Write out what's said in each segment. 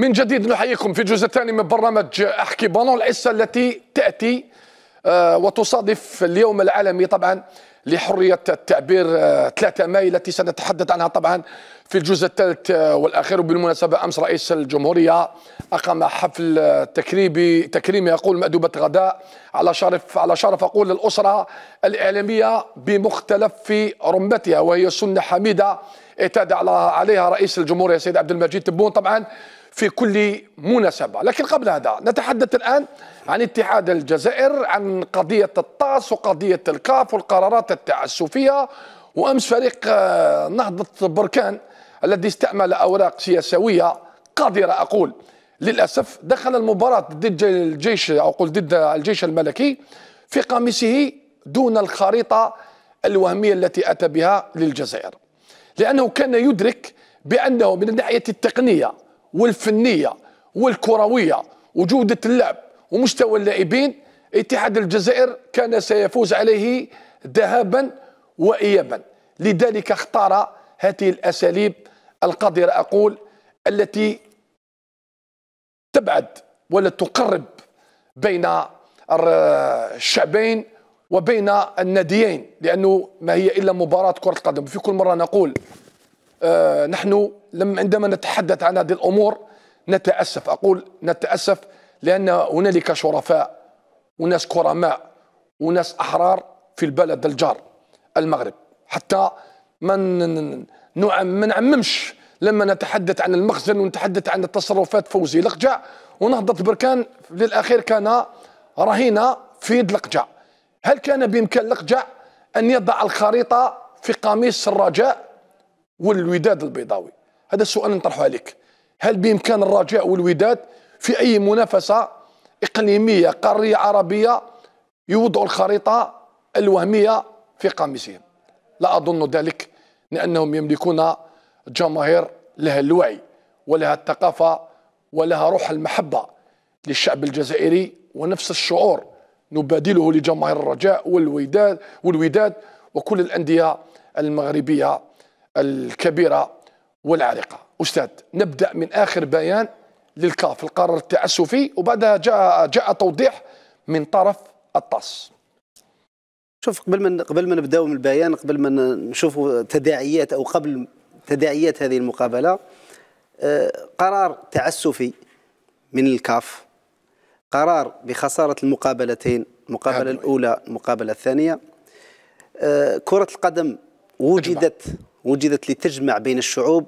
من جديد نحييكم في الجزء الثاني من برنامج احكي بانون الحصه التي تاتي آه، وتصادف اليوم العالمي طبعا لحريه التعبير 3 آه، ماي التي سنتحدث عنها طبعا في الجزء الثالث آه، والاخير وبالمناسبه امس رئيس الجمهوريه اقام حفل تكريمي تكريمي اقول مأدوبه غداء على شرف على شرف اقول الاسره الاعلاميه بمختلف رمتها وهي سنه حميده اعتاد عليها رئيس الجمهوريه السيد عبد المجيد تبون طبعا في كل مناسبة لكن قبل هذا نتحدث الآن عن اتحاد الجزائر عن قضية الطاس وقضية الكاف والقرارات التعسفية وأمس فريق آه، نهضة بركان الذي استعمل أوراق سياسوية قادرة أقول للأسف دخل المباراة ضد الجيش أو قل ضد الجيش الملكي في قميصه دون الخريطة الوهمية التي أتى بها للجزائر لأنه كان يدرك بأنه من الناحية التقنية والفنيه والكرويه وجوده اللعب ومستوى اللاعبين اتحاد الجزائر كان سيفوز عليه ذهابا وايابا لذلك اختار هذه الاساليب القادره اقول التي تبعد ولا تقرب بين الشعبين وبين الناديين لانه ما هي الا مباراه كره قدم في كل مره نقول آه، نحن عندما نتحدث عن هذه الأمور نتأسف أقول نتأسف لأن هنالك شرفاء وناس كرماء وناس أحرار في البلد الجار المغرب حتى ما نعم- نعممش لما نتحدث عن المخزن ونتحدث عن التصرفات فوزي لقجع ونهضة بركان للأخير كان رهينة في يد لقجع هل كان بإمكان لقجع أن يضع الخريطة في قميص الرجاء والوداد البيضاوي هذا السؤال نطرحه عليك هل بامكان الرجاء والوداد في اي منافسه اقليميه قاريه عربيه يوضع الخريطه الوهميه في قميصهم لا اظن ذلك لانهم يملكون جماهير لها الوعي ولها الثقافه ولها روح المحبه للشعب الجزائري ونفس الشعور نبادله لجماهير الرجاء والوداد والوداد وكل الانديه المغربيه الكبيرة والعريقة أستاذ نبدأ من آخر بيان للكاف القرار التعسفي وبعدها جاء جاء توضيح من طرف الطاس شوف قبل ما قبل ما نبداو من البيان قبل ما نشوفوا تداعيات او قبل تداعيات هذه المقابله آه، قرار تعسفي من الكاف قرار بخساره المقابلتين المقابله الاولى المقابله الثانيه آه، كره القدم وجدت وجدت لتجمع بين الشعوب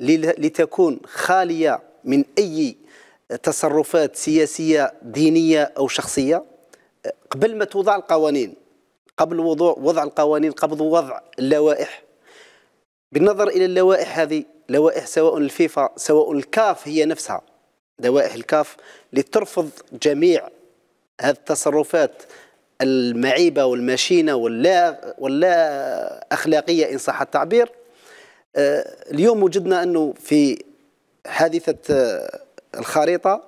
لتكون خالية من أي تصرفات سياسية دينية أو شخصية قبل ما توضع القوانين قبل وضوع وضع القوانين قبل وضع اللوائح بالنظر إلى اللوائح هذه لوائح سواء الفيفا سواء الكاف هي نفسها لوائح الكاف لترفض جميع هذه التصرفات المعيبه والمشينه واللا واللا اخلاقيه ان صح التعبير آه، اليوم وجدنا انه في حادثه آه، الخريطه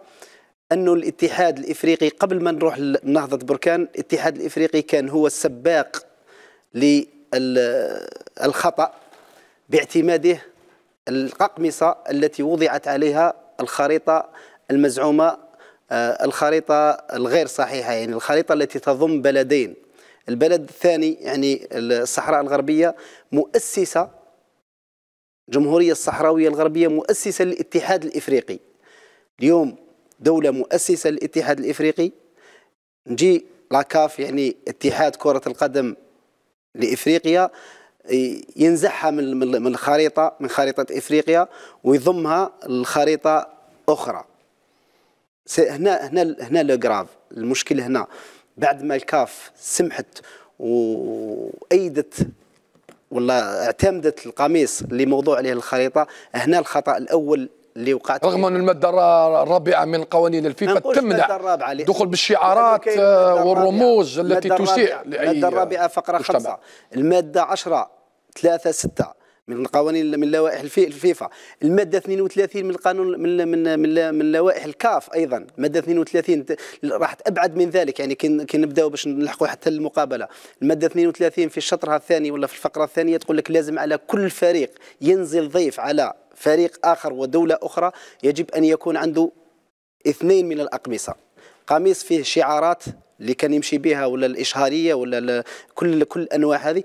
انه الاتحاد الافريقي قبل ما نروح لنهضه بركان الاتحاد الافريقي كان هو السباق للخطا آه، باعتماده الاقمصه التي وضعت عليها الخريطه المزعومه آه، الخريطة الغير صحيحة يعني الخريطة التي تضم بلدين البلد الثاني يعني الصحراء الغربية مؤسسة الجمهورية الصحراوية الغربية مؤسسة للاتحاد الإفريقي اليوم دولة مؤسسة للاتحاد الإفريقي نجي لاكاف يعني اتحاد كرة القدم لإفريقيا ينزعها من الخريطة من خريطة إفريقيا ويضمها لخريطة أخرى هنا هنا هنا لو كراف المشكل هنا بعد ما الكاف سمحت وايدت ولا اعتمدت القميص اللي موضوع عليه الخريطه هنا الخطا الاول اللي وقعت رغم ان الماده الرابعه من قوانين الفيفا تمنع دخول بالشعارات والرموز التي تسيء لاي الماده الرابعه فقره خمسه الماده 10 3 6 من القوانين من لوائح الفيفا الماده 32 من القانون من من من, من لوائح الكاف ايضا الماده 32 راح ابعد من ذلك يعني كي نبداو باش نلحقوا حتى المقابله الماده 32 في الشطرها الثاني ولا في الفقره الثانيه تقول لك لازم على كل فريق ينزل ضيف على فريق اخر ودوله اخرى يجب ان يكون عنده اثنين من الاقمصه قميص فيه شعارات اللي كان يمشي بها ولا الاشهاريه ولا كل كل الانواع هذه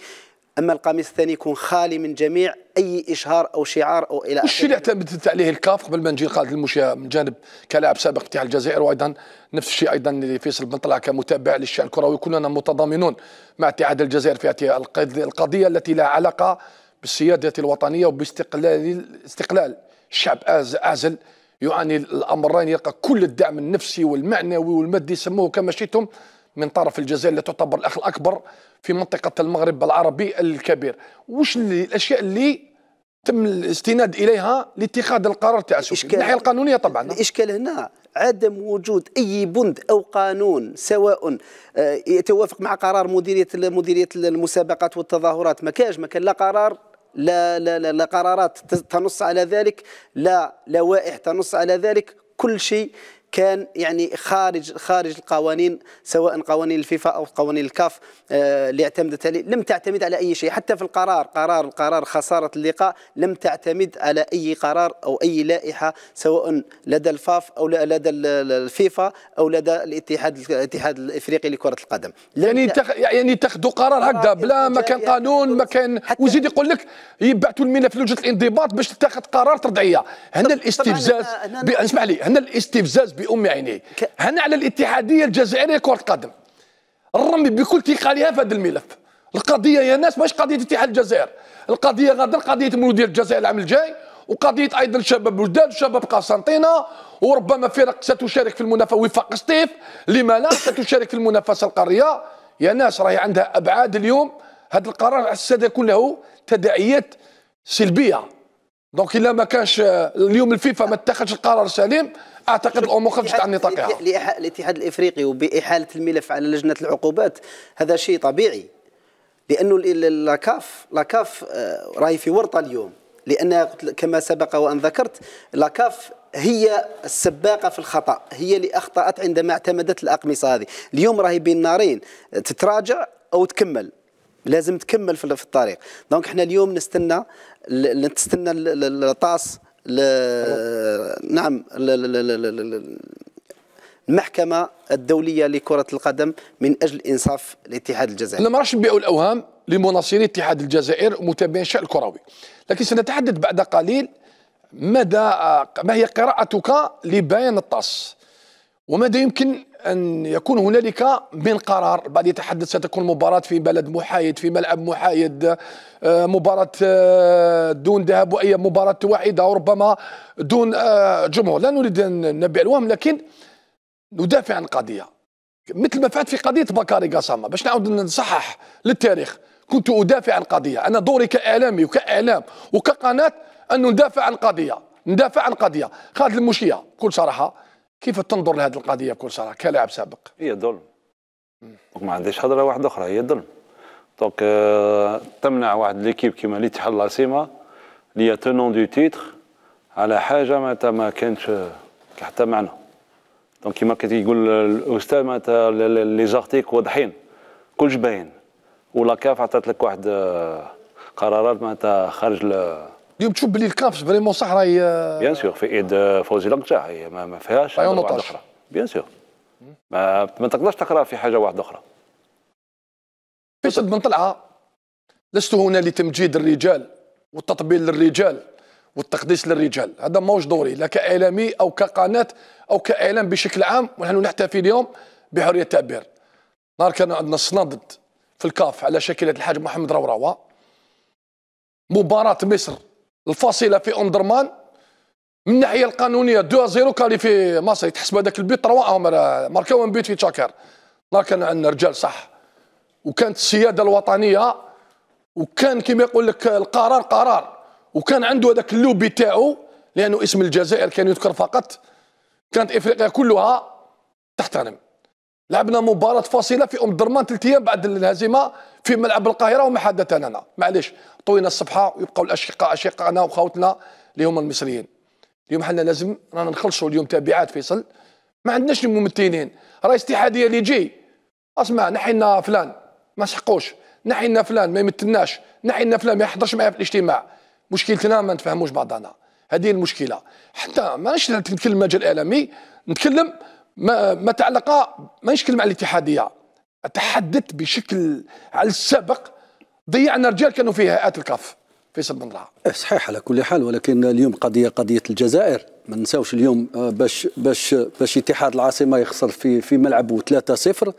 اما القميص الثاني يكون خالي من جميع اي اشهار او شعار او الى اخره الشيء اللي اعتمدت عليه الكاف قبل ما نجي لقائد المشاة من جانب كلاعب سابق في الجزائر وايضا نفس الشيء ايضا اللي فيصل بن طلع كمتابع للشان الكروي كلنا متضامنون مع اتحاد الجزائر في هذه القضيه التي لها علاقه بالسياده الوطنيه وباستقلال استقلال الشعب اعزل يعاني الامرين يلقى كل الدعم النفسي والمعنوي والمادي سموه كما شئتم من طرف الجزائر اللي تعتبر الاخ الاكبر في منطقه المغرب العربي الكبير واش الاشياء اللي تم الاستناد اليها لاتخاذ القرار تاع من الناحيه القانونيه طبعا الاشكال هنا عدم وجود اي بند او قانون سواء آه، يتوافق مع قرار مديريه مديريه المسابقات والتظاهرات ما كاش ما كان لا قرار لا لا لا, لا قرارات تنص على ذلك لا لوائح تنص على ذلك كل شيء كان يعني خارج خارج القوانين سواء قوانين الفيفا او قوانين الكاف آه، اللي اعتمدت عليه لم تعتمد على اي شيء حتى في القرار قرار القرار خساره اللقاء لم تعتمد على اي قرار او اي لائحه سواء لدى الفاف او لدى الفيفا او لدى الاتحاد الاتحاد الافريقي لكره القدم يعني تخ... يعني تاخذوا قرار هكذا بلا ما كان قانون ما كان وزيد يقول لك يبعثوا الملف لجنه الانضباط باش تاخذ قرار ترضعيه هنا الاستفزاز اسمح لي هنا الاستفزاز بام عينيه هنا على الاتحاديه الجزائريه كره القدم الرمي بكل ثقلها في هذا الملف القضيه يا ناس ماشي قضيه اتحاد الجزائر القضيه غدا قضيه مدير الجزائر العام الجاي وقضيه ايضا شباب بلدان شباب قسنطينه وربما فرق ستشارك في المنافسه وفاق سطيف لما لا ستشارك في المنافسه القاريه يا ناس راهي عندها ابعاد اليوم هذا القرار سيكون له تداعيات سلبيه دونك الا ما كانش اليوم الفيفا ما اتخذش القرار السليم اعتقد الامور خرجت عن نطاقها الاتحاد الافريقي وباحاله الملف على لجنه العقوبات هذا شيء طبيعي لانه لاكاف لاكاف آه، راهي في ورطه اليوم لانها كما سبق وان ذكرت لاكاف هي السباقه في الخطا هي اللي اخطات عندما اعتمدت الاقمصه هذه اليوم راهي بين نارين تتراجع او تكمل لازم تكمل في الطريق دونك احنا اليوم نستنى نستنى الطاس نعم المحكمه الدوليه لكره القدم من اجل انصاف الاتحاد الجزائري. انا ما راش نبيع الاوهام لمناصري اتحاد الجزائر ومتابعي الشان الكروي، لكن سنتحدث بعد قليل مدى آه، ما هي قراءتك لبيان الطاس وماذا يمكن أن يكون هنالك من قرار البعض يتحدث ستكون مباراة في بلد محايد في ملعب محايد آه، مباراة آه، دون ذهاب وأي مباراة واحدة وربما دون آه، جمهور لا نريد أن نبيع الوهم لكن ندافع عن قضية مثل ما فعلت في قضية بكاري قاسامة باش نعاود نصحح للتاريخ كنت أدافع عن قضية أنا دوري كإعلامي وكإعلام وكقناة أن ندافع عن قضية ندافع عن قضية خالد المشية بكل صراحة كيف تنظر لهذه القضيه بكل صراحه كلاعب سابق؟ هي ظلم ما عنديش هضره واحده اخرى هي ظلم دونك آه، تمنع واحد ليكيب كيما الاتحاد العاصمه اللي تونون دو تيتر على حاجه معناتها ما كانتش حتى معنى دونك كيما كيقول الاستاذ معناتها لي زارتيك واضحين كلش باين ولا كاف عطات لك واحد آه، قرارات معناتها خارج اليوم تشوف باللي الكاف فريمون صح راهي بيان آه، سور في ايد آه، فوزي لانقطاع هي ما فيهاش حاجه واحده اخرى بيان سور ما, ما تقدرش تقرا في حاجه واحده اخرى فيصل بن طلعه لست هنا لتمجيد الرجال والتطبيل للرجال والتقديس للرجال هذا ماهوش دوري لا كاعلامي او كقناه او كاعلام بشكل عام ونحن نحتفي اليوم بحريه التعبير نهار كان عندنا الصنادد في الكاف على شكل الحاج محمد روروا مباراة مصر الفاصله في اندرمان من الناحيه القانونيه 2 0 كاليفي مصر تحسب هذاك البيت 3 هما ماركاو بيت في تشاكر لا كان عندنا رجال صح وكانت السياده الوطنيه وكان كما يقول لك القرار قرار وكان عنده هذاك اللوبي تاعو لانه اسم الجزائر كان يذكر فقط كانت افريقيا كلها تحترم لعبنا مباراة فاصلة في أم درمان ثلاث أيام بعد الهزيمة في ملعب القاهرة وما حدث لنا معليش طوينا الصفحة ويبقوا الأشقاء أشقائنا وخوتنا اللي هما المصريين اليوم حنا لازم رانا نخلصوا اليوم تابعات فيصل ما عندناش ممثلين راه اتحادية اللي يجي اسمع نحينا فلان ما سحقوش نحينا فلان ما يمثلناش نحينا فلان ما يحضرش معايا في الاجتماع مشكلتنا ما نتفهموش بعضنا هذه المشكله حتى ما نتكلم المجال الاعلامي نتكلم ما, ما تعلق ما يشكل مع الاتحادية تحدت بشكل على السابق ضيعنا رجال كانوا في هيئات الكاف فيصل بن راه إيه، صحيح على كل حال ولكن اليوم قضيه قضيه الجزائر ما ننساوش اليوم آه، باش باش باش اتحاد العاصمه يخسر في في ملعبه 3-0 جو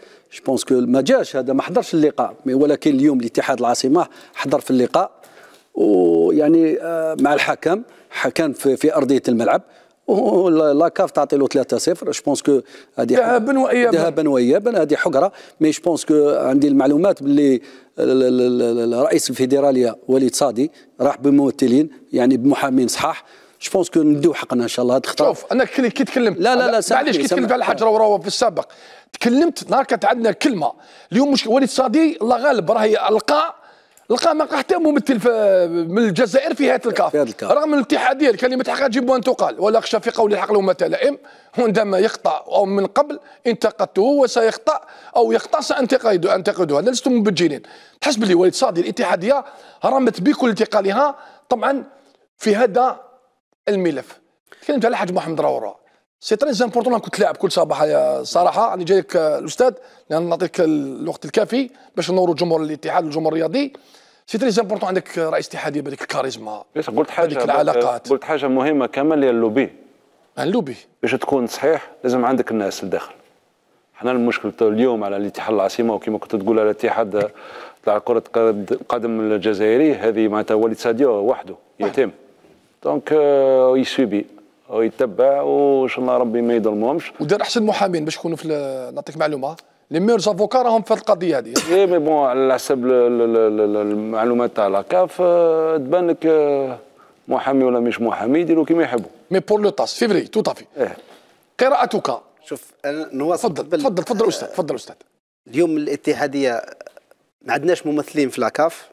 بونس كو ما جاش هذا ما حضرش اللقاء ولكن اليوم الاتحاد العاصمه حضر في اللقاء ويعني آه، مع الحكم كان في, في ارضيه الملعب لا كاف تعطي له 3 0 جو بونس كو هذه ذهابا وايابا ذهابا وايابا هذه حقره مي جو بونس كو عندي المعلومات باللي رئيس الفيدراليه وليد صادي راح بممثلين يعني بمحامين صحاح جو بونس كو نديو حقنا ان شاء الله هذه الخطره شوف انا كي تكلمت لا لا لا معليش كي تكلمت على الحجره وروى في السابق تكلمت نهار كانت عندنا كلمه اليوم مش وليد صادي الله غالب راهي القى لقى ما حتى ممثل من الجزائر في هذا الكاف رغم الاتحاديه اللي كلمه حق ان تقال ولا خشى في قول الحق لهم تلائم عندما يخطا او من قبل انتقدته وسيخطا او يخطا سانتقده انتقده انا لست مبجلين تحس لي وليد صادي الاتحاديه رمت بكل انتقالها طبعا في هذا الملف تكلمت على الحاج محمد راورا سي تري امبورتون كنت تلعب كل صباح صراحه جاي جايك الاستاذ لان نعطيك الوقت الكافي باش نوروا جمهور الاتحاد والجمهور الرياضي سي تري امبورتون عندك رئيس اتحادي بهذيك الكاريزما قلت حاجه بهذيك العلاقات قلت حاجه مهمه كمان اللي اللوبي اللوبي باش تكون صحيح لازم عندك الناس لداخل حنا المشكل اليوم على الاتحاد العاصمه وكما كنت تقول على الاتحاد تاع كره القدم الجزائري هذه معناتها وليد ساديو وحده يتيم دونك يسوبي ويتبع وش ما ربي ما يظلمهمش ودار احسن محامين باش يكونوا في نعطيك معلومه لي ميور زافوكا راهم في القضيه هذه اي مي بون على حسب المعلومات تاع لاكاف آه، تبان لك آه، محامي ولا مش محامي يديروا كيما يحبوا مي بور لو طاس فري تو افي إيه. قراءتك شوف انا نواصل تفضل بل... تفضل تفضل استاذ تفضل استاذ اليوم الاتحاديه ما عندناش ممثلين في لاكاف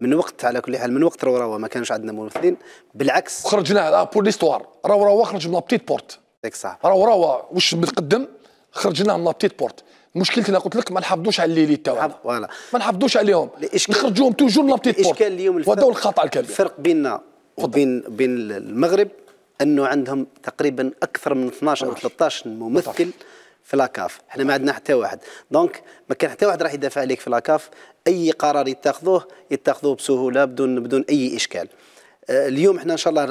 من وقت على كل حال من وقت روراوا روا ما كانش عندنا ممثلين بالعكس خرجنا لا بور ليستوار روراوا روا خرج من لابتيت بورت ديك صح روراوا روا واش متقدم خرجنا من لابتيت بورت مشكلتنا قلت لك ما نحافظوش على الليلي تاعنا فوالا ما نحافظوش عليهم نخرجوهم توجور من لابتيت بورت الاشكال اليوم وهذا هو الخطا الكبير الفرق بيننا وبين بين المغرب انه عندهم تقريبا اكثر من 12 او 13 ممثل في لاكاف احنا ما عندنا حتى واحد دونك ما كان حتى واحد راح يدافع عليك في لاكاف اي قرار يتخذوه يتخذوه بسهوله بدون بدون اي اشكال آه، اليوم احنا ان شاء الله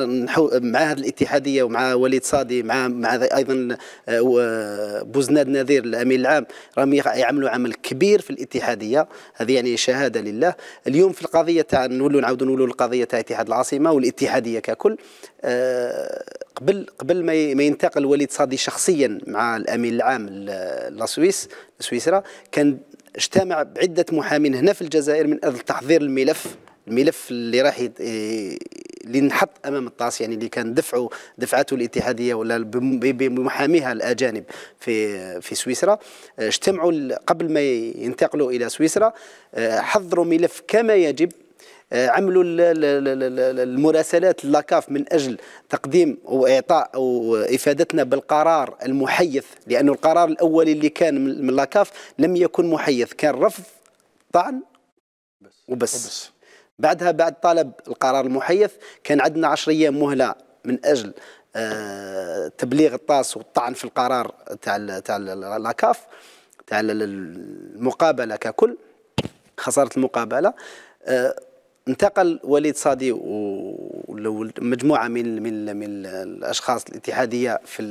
مع هذه الاتحاديه ومع وليد صادي مع مع ايضا آه، بوزناد نذير الامين العام راهم يعملوا عمل كبير في الاتحاديه هذه يعني شهاده لله اليوم في القضيه تاع نولوا نعاودوا نولوا القضيه تاع اتحاد العاصمه والاتحاديه ككل آه، قبل قبل ما ينتقل وليد صادي شخصيا مع الامين العام لسويس سويسرا كان اجتمع بعدة محامين هنا في الجزائر من أجل تحضير الملف الملف اللي راح يت... اللي إيه، نحط امام الطاس يعني اللي كان دفعه دفعته الاتحاديه ولا بمحاميها الاجانب في في سويسرا اجتمعوا قبل ما ينتقلوا الى سويسرا آه، حضروا ملف كما يجب آه، عملوا المراسلات لاكاف من اجل تقديم واعطاء او افادتنا بالقرار المحيث لانه القرار الاولي اللي كان من لاكاف لم يكن محيث كان رفض طعن وبس, وبس. بعدها بعد طلب القرار المحيث كان عندنا 10 ايام مهله من اجل آه، تبليغ الطاس والطعن في القرار تاع تاع لاكاف تاع المقابله ككل خساره المقابله آه، انتقل وليد صادي ومجموعه من من من الاشخاص الاتحاديه في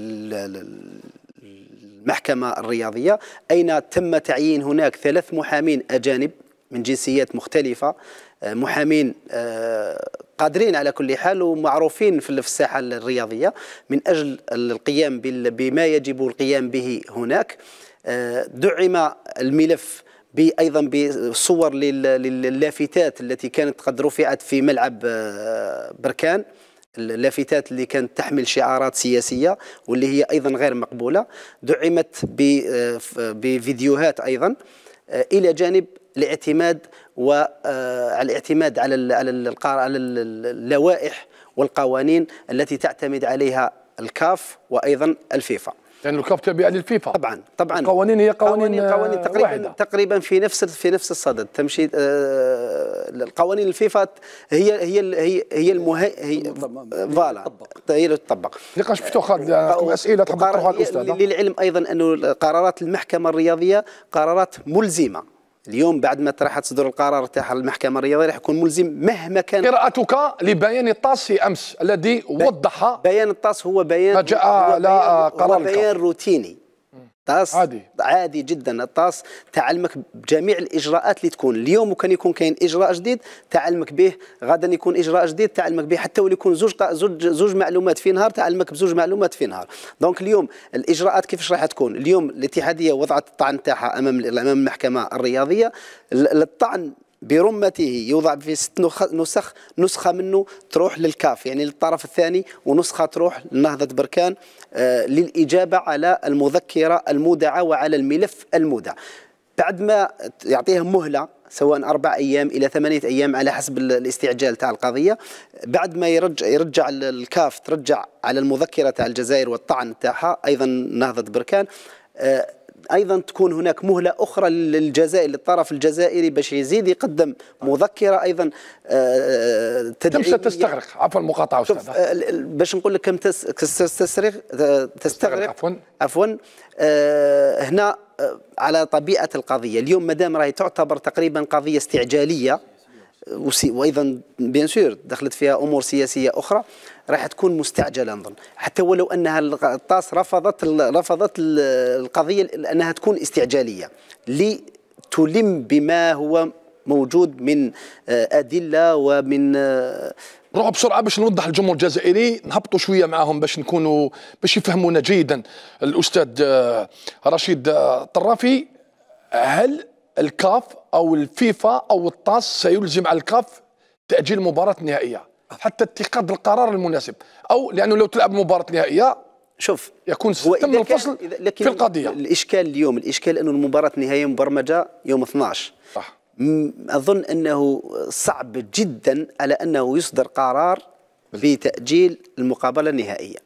المحكمه الرياضيه اين تم تعيين هناك ثلاث محامين اجانب من جنسيات مختلفه آه، محامين آه، قادرين على كل حال ومعروفين في الساحه الرياضيه من اجل القيام بما يجب القيام به هناك آه، دعم الملف ايضا بصور لللافتات التي كانت قد رفعت في ملعب آه، بركان اللافتات اللي كانت تحمل شعارات سياسيه واللي هي ايضا غير مقبوله دعمت آه، بفيديوهات ايضا آه، الى جانب الاعتماد وعلى الاعتماد على على اللوائح والقوانين التي تعتمد عليها الكاف وايضا الفيفا يعني الكابتن تابعة الفيفا طبعا طبعا قوانين هي قوانين قوانين, قوانين تقريبا واحدة. تقريبا في نفس في نفس الصدد تمشي آه، القوانين الفيفا هي هي هي هي المه هي فوالا هي اللي تطبق نقاش مفتوح آه، اسئله تحب تطرحها الاستاذ للعلم ايضا انه قرارات المحكمه الرياضيه قرارات ملزمه اليوم بعد ما راح تصدر القرار تاع المحكمه الرياضيه راح يكون ملزم مهما كان قراءتك لبيان الطاس في امس الذي وضح بيان الطاس هو بيان ما جاء على قرار بيان روتيني طاس عادي عادي جدا الطاس تعلمك بجميع الاجراءات اللي تكون اليوم وكان يكون كاين اجراء جديد تعلمك به غدا يكون اجراء جديد تعلمك به حتى ولي يكون زوج زوج زوج معلومات في نهار تعلمك بزوج معلومات في نهار دونك اليوم الاجراءات كيفاش راح تكون اليوم الاتحاديه وضعت الطعن تاعها امام امام المحكمه الرياضيه الطعن برمته يوضع في ست نسخ نسخه منه تروح للكاف يعني للطرف الثاني ونسخه تروح لنهضه بركان آه، للاجابه على المذكره المودعه وعلى الملف المودع بعد ما يعطيها مهله سواء اربع ايام الى ثمانيه ايام على حسب الاستعجال تاع القضيه بعد ما يرجع يرجع الكاف ترجع على المذكره تاع الجزائر والطعن تاعها ايضا نهضه بركان آه، ايضا تكون هناك مهله اخرى للجزائر للطرف الجزائري باش يزيد يقدم مذكره ايضا آه، تدعيميه كم ستستغرق عفوا المقاطعه استاذ آه، باش نقول لك كم تستغرق آه، تستغرق عفوا عفوا هنا على طبيعه القضيه اليوم مدام راهي تعتبر تقريبا قضيه استعجاليه وايضا بيان سور دخلت فيها امور سياسيه اخرى راح تكون مستعجله نظن حتى ولو انها الطاس رفضت رفضت القضيه انها تكون استعجاليه لتلم بما هو موجود من آه، ادله ومن آه، نروح بسرعه باش نوضح الجمهور الجزائري نهبطوا شويه معاهم باش نكونوا باش يفهمونا جيدا الاستاذ آه، رشيد طرافي هل الكاف او الفيفا او الطاس سيلزم على الكاف تاجيل مباراه نهائيه حتى اتخاذ القرار المناسب او لانه لو تلعب مباراه نهائيه شوف يكون تم الفصل في القضيه الاشكال اليوم الاشكال انه المباراه النهائيه مبرمجه يوم 12 صح اظن انه صعب جدا على انه يصدر قرار بتاجيل المقابله النهائيه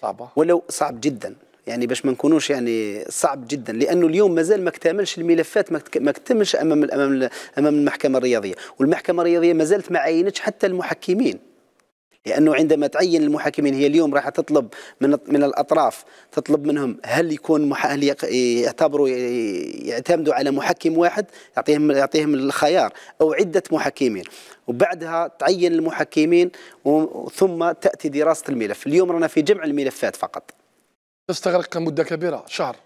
صعبه ولو صعب جدا يعني باش ما نكونوش يعني صعب جدا لانه اليوم مازال ما اكتملش الملفات ما اكتملش امام امام امام المحكمه الرياضيه والمحكمه الرياضيه ما زالت ما عينتش حتى المحكمين لانه عندما تعين المحكمين هي اليوم راح تطلب من من الاطراف تطلب منهم هل يكون مح... هل يعتبروا يعتمدوا على محكم واحد يعطيهم يعطيهم الخيار او عده محكمين وبعدها تعين المحكمين ثم تاتي دراسه الملف اليوم رانا في جمع الملفات فقط تستغرق مده كبيره شهر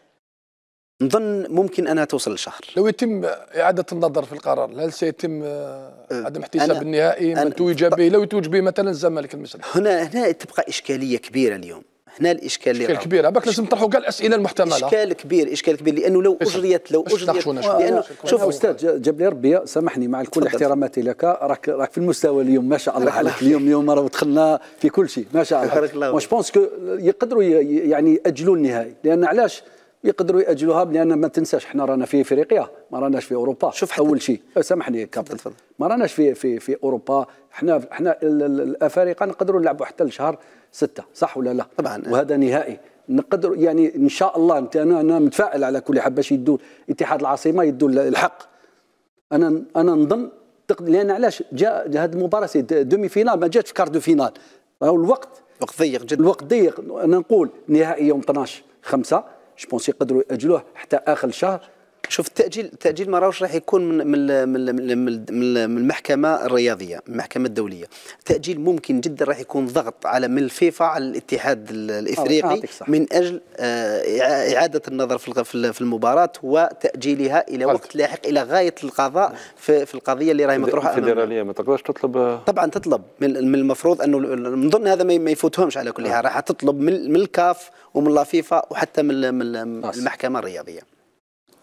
نظن ممكن انها توصل لشهر لو يتم اعاده النظر في القرار هل سيتم أه، عدم احتساب النهائي من توج به لو توج به مثلا الزمالك المسلم هنا هنا تبقى اشكاليه كبيره اليوم هنا الاشكال اللي اشكال كبير هذاك لازم نطرحوا كاع الاسئله المحتمله اشكال كبير اشكال كبير لانه لو اجريت لو اجريت لانه شوف استاذ جاب لي ربي سامحني مع كل احتراماتي لك راك راك في المستوى اليوم ما شاء الله عليك اليوم اليوم راه دخلنا في كل شيء ما شاء الله جو بونس كو يقدروا يعني ياجلوا النهائي لان علاش يقدروا ياجلوها لان ما تنساش احنا رانا في افريقيا ما راناش في اوروبا شوف اول شيء أه، سامحني كابتن تفضل ما راناش في في في اوروبا احنا احنا الافارقه نقدروا نلعبوا حتى لشهر ستة صح ولا لا طبعا وهذا نهائي نقدر يعني ان شاء الله انت انا انا متفائل على كل حال باش يدوا اتحاد العاصمه يدوا الحق انا انا نظن لان علاش جاء هذه المباراه سي دومي فينال ما جاتش كارد فينال الوقت وقت ضيق جدا الوقت ضيق انا نقول نهائي يوم 12 5 جو بونس يقدروا ياجلوه حتى اخر شهر شوف التاجيل التاجيل ما راهوش راح يكون من من من من المحكمه الرياضيه المحكمه الدوليه التاجيل ممكن جدا راح يكون ضغط على من الفيفا على الاتحاد آه، الافريقي من اجل آه، اعاده النظر في في المباراه وتاجيلها الى وقت لاحق الى غايه القضاء في, في القضيه اللي راهي مطروحه الفيدراليه ما تقدرش تطلب آه، طبعا تطلب من المفروض انه نظن هذا ما يفوتهمش على كل حال راح تطلب من الكاف ومن لافيفا وحتى من المحكمه الرياضيه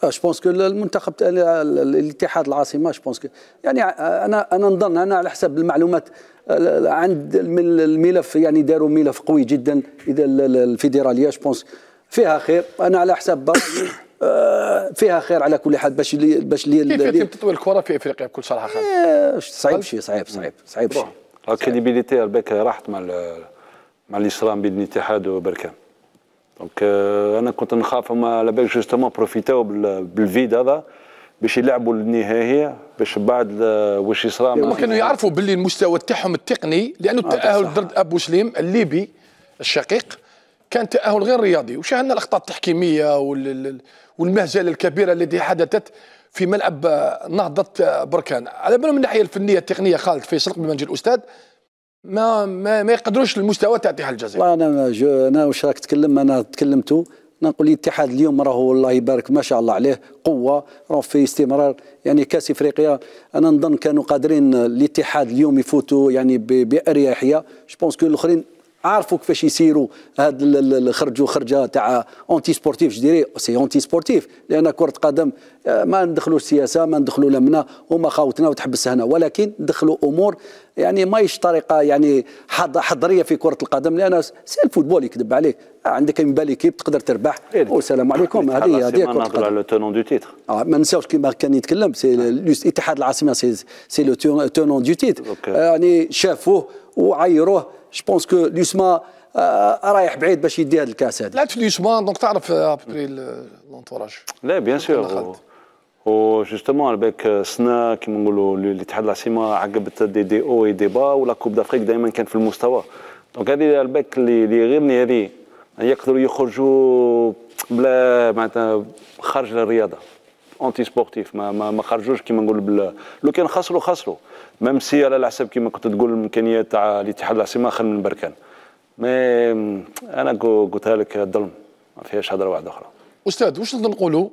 جو بونس كو المنتخب الاتحاد العاصمه جو بونس يعني انا انا نظن انا على حسب المعلومات عند الملف يعني داروا ملف قوي جدا اذا الفيدراليه جو بونس فيها خير انا على حساب آه، فيها خير على كل حال باش لي باش لي كيف يتم الكره في افريقيا بكل صراحه آه، صعيب شي صعيب صعيب صعيب شي الكريديبيليتي راحت مع مع الاسلام بين الاتحاد وبركان دونك euh, انا كنت نخاف هما على بالك جوستومون بروفيتاو بالفيد هذا باش يلعبوا النهائي باش بعد آه، واش يصرى هما كانوا يعرفوا باللي المستوى تاعهم التقني لانه آه، التاهل ضد ابو سليم الليبي الشقيق كان تاهل غير رياضي وشاهدنا الاخطاء التحكيميه والمهزله الكبيره التي حدثت في ملعب آه، نهضه بركان على بالهم من الناحيه الفنيه التقنيه خالد فيصل قبل ما نجي الاستاذ ما ما, ما يقدروش المستوى تاع اتحاد الجزائر انا انا واش راك تكلم انا تكلمتو نقول الاتحاد اليوم راه الله يبارك ما شاء الله عليه قوه راه في استمرار يعني كاس افريقيا انا نظن كانوا قادرين الاتحاد اليوم يفوتوا يعني باريحيه جو بونس كو الاخرين عارفوا كيفاش يسيروا هاد خرجوا خرجه تاع اونتي سبورتيف جديري سي اونتي سبورتيف لان كره قدم آه، ما ندخلوش سياسه ما ندخلوا لمنا هما خاوتنا وتحبس هنا ولكن دخلوا امور يعني ماهيش طريقه يعني حضريه في كره القدم لان سي الفوتبول يكذب عليك آه، عندك من باليكيب تقدر تربح إيه. والسلام عليكم إيه. هذه هذه كره القدم لو تونون دو تيتر آه ما نساوش كما كان يتكلم سي نعم. الاتحاد العاصمه سي لو تونون دو تيتر يعني شافوه وعيروه جو بونس كو اليوسما رايح بعيد باش يدي هذا الكاس هذا لعبت في اليوسما دونك تعرف ابري euh, لونتوراج لا بيان سور و جوستومون avec سنا كيما نقولوا الاتحاد العاصمه عقبت دي دي او اي دي با ولا كوب دافريك دائما كان في المستوى دونك هذه الباك اللي اللي غير نهائي يقدروا يخرجوا بلا معناتها خارج للرياضه اونتي سبورتيف ما, ما, ما خرجوش كيما نقول بال لو كان خسروا خسروا ميم سي على الحساب كيما كنت تقول الامكانيات تاع الاتحاد العاصمه خير من بركان مي انا قلتها لك الظلم ما فيهاش هضره واحده اخرى استاذ واش نقولوا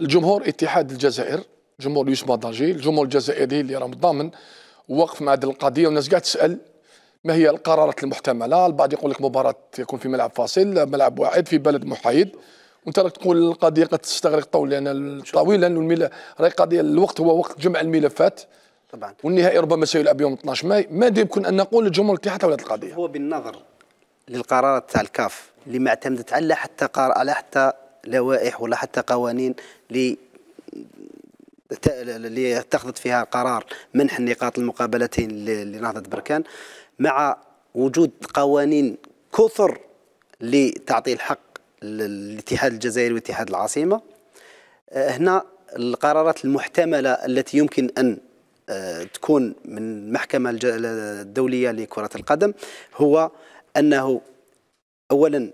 الجمهور اتحاد الجزائر جمهور يوسف ماداجي الجمهور الجزائري اللي راه ضامن وقف مع هذه القضيه والناس قاعد تسال ما هي القرارات المحتمله البعض يقول لك مباراه يكون في ملعب فاصل ملعب واحد في بلد محايد وانت راك تقول القضيه قد تستغرق طول لان طويلا لانه الملف راهي قضيه الوقت هو وقت جمع الملفات طبعا والنهائي ربما سيلعب يوم 12 ماي ماذا يمكن ان نقول للجمهور الاتحاد حول هذه القضيه؟ هو بالنظر للقرارات تاع الكاف اللي ما اعتمدت على حتى قار على حتى لوائح ولا حتى قوانين اللي اللي اتخذت فيها قرار منح النقاط المقابلتين لنهضه بركان مع وجود قوانين كثر لتعطي الحق الاتحاد الجزائري واتحاد العاصمه آه، هنا القرارات المحتمله التي يمكن ان آه، تكون من المحكمه الدوليه لكره القدم هو انه اولا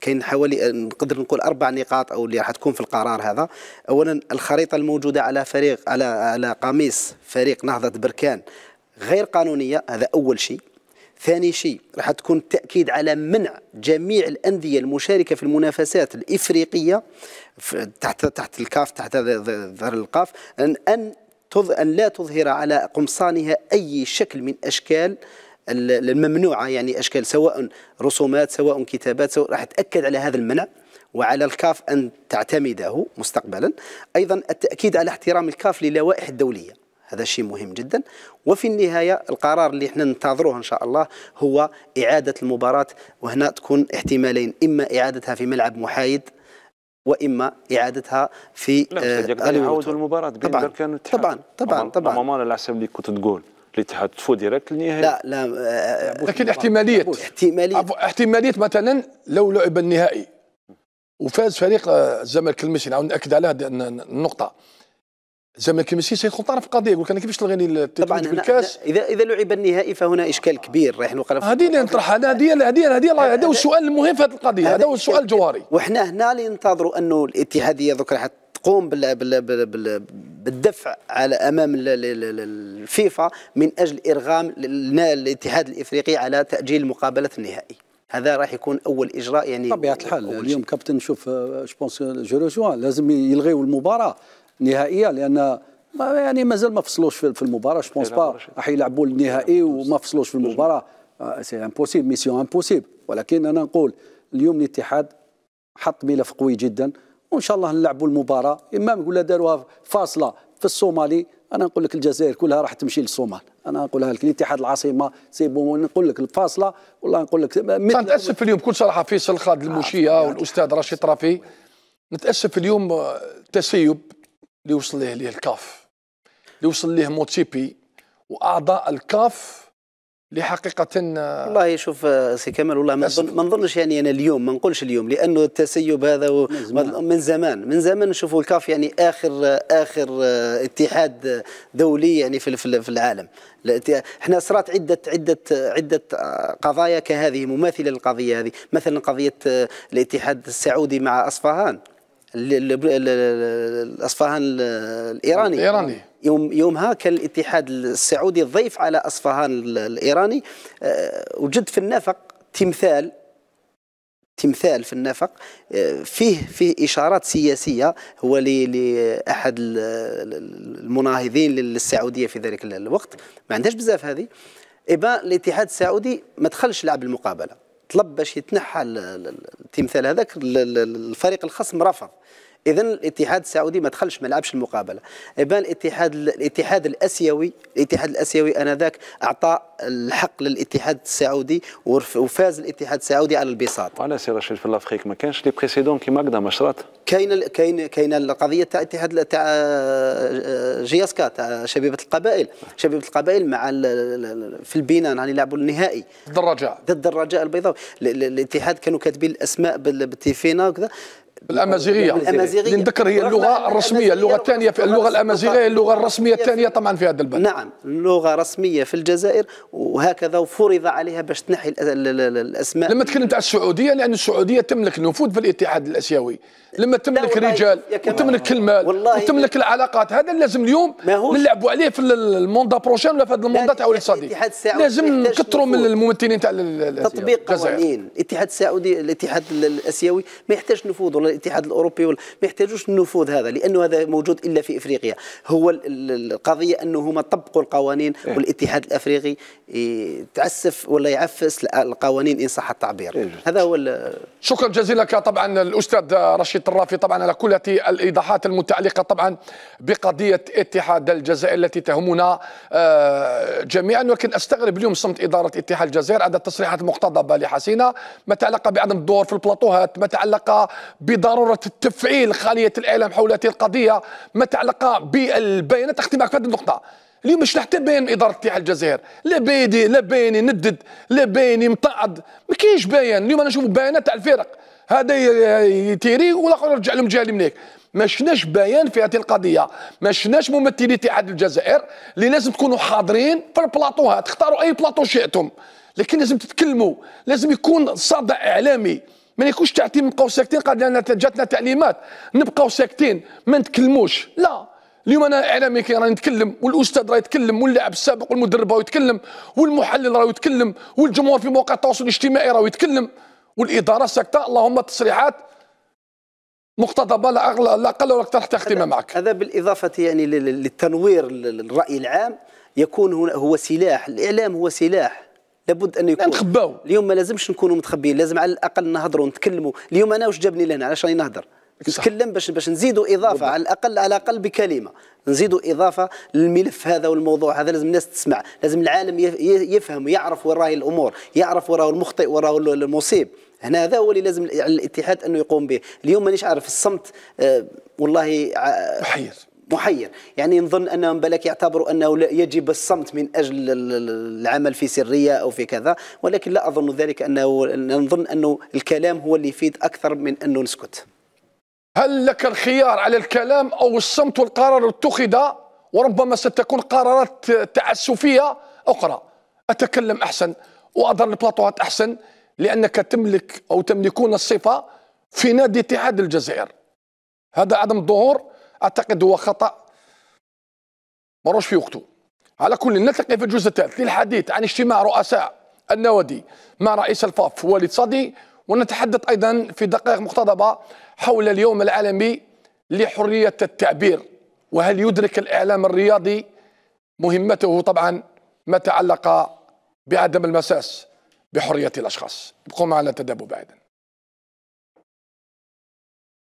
كاين حوالي آه، نقدر نقول اربع نقاط او اللي راح تكون في القرار هذا اولا الخريطه الموجوده على فريق على على قميص فريق نهضه بركان غير قانونيه هذا اول شيء ثاني شيء راح تكون التأكيد على منع جميع الأندية المشاركة في المنافسات الإفريقية تحت تحت الكاف تحت ظهر القاف أن أن أن لا تظهر على قمصانها أي شكل من أشكال الممنوعة يعني أشكال سواء رسومات سواء كتابات سواء راح تأكد على هذا المنع وعلى الكاف أن تعتمده مستقبلا أيضا التأكيد على احترام الكاف للوائح الدولية هذا شيء مهم جدا وفي النهاية القرار اللي احنا ننتظروه إن شاء الله هو إعادة المباراة وهنا تكون احتمالين إما إعادتها في ملعب محايد واما اعادتها في لا آه، يعاودوا المباراه طبعا كانوا طبعا طبعا طبعا ماما على حسب اللي كنت تقول اللي تفو ديريكت للنهائي لا لا آه، لكن احتماليه احتماليه احتماليه مثلا لو لعب النهائي وفاز فريق آه، الزمالك المصري نعاود ناكد على النقطه زعما كي ماشي شيخ طرف قضيه يقول لك انا كيفاش تلغيني طبعا بالكاس اذا اذا لعب النهائي فهنا اشكال كبير رايح نوقع هذه اللي نطرحها هذه هذه هذه هذا هو السؤال المهم في هذه القضيه هذا هو السؤال الجوهري وحنا هنا اللي ننتظروا انه الاتحاديه دوك راح تقوم بالدفع على امام الفيفا من اجل ارغام الاتحاد الافريقي على تاجيل مقابله النهائي هذا راح يكون اول اجراء يعني طبيعه الحال اليوم كابتن شوف آه، جو بونس جو لازم يلغيوا المباراه نهائيه لان ما يعني مازال ما فصلوش في المباراه جو بونس با راح يلعبوا النهائي وما فصلوش في المباراه سي امبوسيبل ميسيون امبوسيبل ولكن انا نقول اليوم الاتحاد حط ملف قوي جدا وان شاء الله نلعبوا المباراه اما نقول داروها فاصله في الصومالي انا نقول لك الجزائر كلها راح تمشي للصومال انا نقولها لك الاتحاد العاصمه سيبو نقول لك الفاصله والله نقول لك نتاسف اليوم بكل صراحه فيصل خالد آه، المشيه والأستاذ رشيد طرفي نتاسف اليوم آه، تسيب اللي وصل ليه ليه الكاف اللي وصل ليه موتيبي واعضاء الكاف اللي حقيقة والله يشوف آه، سي كمال والله ما ما نظنش يعني انا اليوم ما نقولش اليوم لانه التسيب هذا و... من زمان من زمان نشوفوا الكاف يعني اخر آه، اخر آه، اتحاد دولي يعني في في العالم احنا صرات عده عده عده قضايا كهذه مماثله للقضيه هذه مثلا قضيه الاتحاد السعودي مع اصفهان الاصفهان الايراني الايراني يوم يومها كان الاتحاد السعودي ضيف على اصفهان الايراني آه، وجد في النفق تمثال تمثال في النفق آه، فيه فيه اشارات سياسيه هو لاحد المناهضين للسعوديه في ذلك الوقت ما عندهاش بزاف هذه إبا الاتحاد السعودي ما دخلش لعب المقابله طلب باش يتنحى التمثال هذاك الفريق الخصم رفض اذا الاتحاد السعودي ما دخلش ما لعبش المقابله بان الاتحاد الاتحاد الاسيوي الاتحاد الاسيوي انذاك اعطى الحق للاتحاد السعودي وفاز الاتحاد السعودي على البساط وعلى سي رشيد في الافريك ما كانش لي بريسيدون كيما هكذا ما شرات كاين كاين كاين القضيه تاع اتحاد تاع آه، آه، جياسكا تاع شبيبه القبائل شبيبه القبائل مع في البناء يعني يلعبوا النهائي ضد الرجاء ضد الرجاء البيضاوي الاتحاد كانوا كاتبين الاسماء بالتيفينا وكذا الامازيغيه الامازيغيه لنذكر هي اللغه الرسميه اللغه الثانيه في اللغه الامازيغيه اللغه الرسميه الثانيه طبعا في هذا البلد نعم لغه رسميه في الجزائر وهكذا فرض عليها باش تنحي الاسماء لما تكلمت على السعوديه لان السعوديه تملك نفوذ في الاتحاد الاسيوي لما تملك رجال وتملك المال وتملك العلاقات هذا لازم اليوم نلعبوا عليه في الموندا بروشين ولا في هذا الموندا تاع الاقتصادي لازم نكثروا من الممثلين تاع تطبيق قوانين الاتحاد السعودي الاتحاد الاسيوي ما يحتاج نفوذ ولا الاتحاد الاوروبي ولا ما يحتاجوش النفوذ هذا لانه هذا موجود الا في افريقيا هو القضيه هما طبقوا القوانين إيه. والاتحاد الافريقي يتعسف ولا يعفس القوانين ان صح التعبير إيه. هذا هو شكرا جزيلا طبعا الاستاذ رشيد راشد الرافي طبعا على كل الايضاحات المتعلقه طبعا بقضيه اتحاد الجزائر التي تهمنا آه، جميعا ولكن استغرب اليوم صمت اداره اتحاد الجزائر عند التصريحات المقتضبه لحسينه ما تعلق بعدم الدور في البلاطوهات ما تعلق بضروره التفعيل خاليه الاعلام حول هذه القضيه ما تعلق بالبيانات اختي معك في هذه النقطه اليوم مش حتى بين اداره اتحاد الجزائر لا بيدي لا بيني ندد لا بيني مطعد ما كاينش بيان اليوم انا نشوف بيانات تاع الفرق هذا يتيري والاخر يرجع لهم جهه منيك ما شناش بيان في هذه القضيه ما شناش ممثلي اتحاد الجزائر اللي لازم تكونوا حاضرين في البلاطو تختاروا اي بلاطو شئتم لكن لازم تتكلموا لازم يكون صدى اعلامي ما يكونش تعتيم نبقاو ساكتين قال لنا جاتنا تعليمات نبقاو ساكتين ما نتكلموش لا اليوم انا اعلامي كي راني نتكلم والاستاذ راه يتكلم واللاعب السابق والمدرب راه يتكلم والمحلل راه يتكلم والجمهور في مواقع التواصل الاجتماعي راه يتكلم والاداره ساكته اللهم تصريحات مقتضبه لا اقل لا اقل ولا اكثر حتى اختم معك هذا بالاضافه يعني للتنوير الراي العام يكون هو سلاح الاعلام هو سلاح لابد ان يكون نخباو اليوم ما لازمش نكونوا متخبيين لازم على الاقل نهضروا ونتكلموا اليوم انا واش جابني لهنا علاش راني نهضر نتكلم باش باش نزيدوا اضافه بالضبط. على الاقل على الاقل بكلمه نزيدوا اضافه للملف هذا والموضوع هذا لازم الناس تسمع لازم العالم يفهم ويعرف وين راهي الامور يعرف وين راهو المخطئ وين راهو المصيب هنا هذا هو اللي لازم الاتحاد انه يقوم به اليوم مانيش عارف الصمت آه، والله آه، محير محير يعني نظن انهم بالك يعتبروا انه يجب الصمت من اجل العمل في سريه او في كذا ولكن لا اظن ذلك انه نظن انه الكلام هو اللي يفيد اكثر من انه نسكت هل لك الخيار على الكلام أو الصمت والقرار اتخذ وربما ستكون قرارات تعسفية أخرى أتكلم أحسن وأظهر البلاطوات أحسن لأنك تملك أو تملكون الصفة في نادي اتحاد الجزائر هذا عدم الظهور أعتقد هو خطأ مروش في وقته على كل نلتقي في الجزء الثالث للحديث عن اجتماع رؤساء النوادي مع رئيس الفاف وليد صدي ونتحدث أيضا في دقائق مقتضبة حول اليوم العالمي لحرية التعبير وهل يدرك الإعلام الرياضي مهمته طبعا ما تعلق بعدم المساس بحرية الأشخاص ابقوا معنا تدابوا بعدين